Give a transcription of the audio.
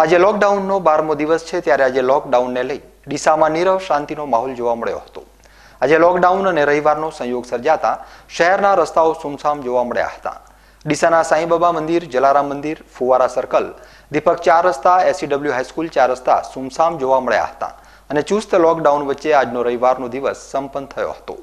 આજે લોકડાઉનનો બારમો દિવસ છે ત્યારે આજે લોકડાઉનને લઈ ડીસામાં નીરવ શાંતિનો માહોલ જોવા મળ્યો હતો આજે લોકડાઉન અને રવિવારનો સંયોગ સર્જાતા શહેરના રસ્તાઓ સુમસામ જોવા મળ્યા હતા ડીસાના સાંઈબાબા મંદિર જલારામ મંદિર ફુવારા સર્કલ દીપક ચાર રસ્તા એસસીડબ્લ્યુ હાઈસ્કૂલ ચાર રસ્તા સુમસામ જોવા મળ્યા હતા અને ચુસ્ત લોકડાઉન વચ્ચે આજનો રવિવારનો દિવસ સંપન્ન થયો હતો